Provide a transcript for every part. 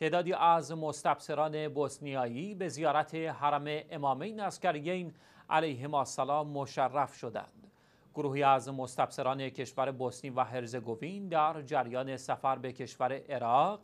تعدادی از مستبصران بوسنیایی به زیارت حرم امامین اسکریین علیهما السلام مشرف شدند. گروهی از مستبصران کشور بوسنی و هرزگوین در جریان سفر به کشور عراق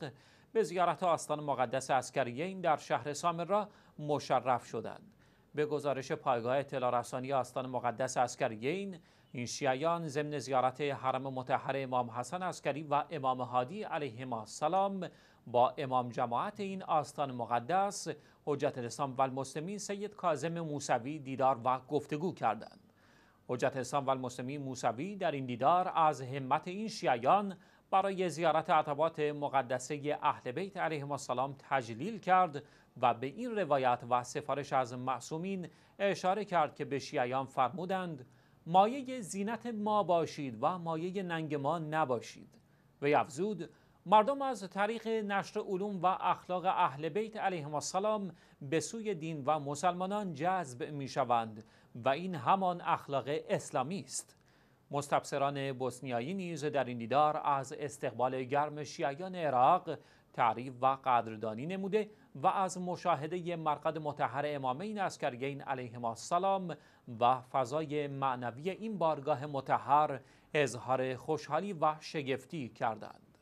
به زیارت آستان مقدس اسکریین در شهر سامر را مشرف شدند. به گزارش پایگاه اطلاع آستان مقدس عسکریین این شیعیان ضمن زیارت حرم متحر امام حسن اسکری و امام هادی ما سلام با امام جماعت این آستان مقدس حجت الاسلام و المسلمین سید کازم موسوی دیدار و گفتگو کردند حجت الاسلام و المسلمین موسوی در این دیدار از همت این شیعیان برای زیارت عطبات مقدسه اهل بیت علیهم السلام تجلیل کرد و به این روایت و سفارش از معصومین اشاره کرد که به شیعیان فرمودند مایه زینت ما باشید و مایه ننگ ما نباشید و افزود مردم از طریق نشر علوم و اخلاق اهل بیت علیهم السلام به سوی دین و مسلمانان جذب می شوند و این همان اخلاق اسلامی است مستبصران بوسنیایی نیز در این دیدار از استقبال گرم شیعیان عراق تعریف و قدردانی نموده و از مشاهده مرقد متحر امامین اسکرگین ما السلام و فضای معنوی این بارگاه متحر اظهار خوشحالی و شگفتی کردند.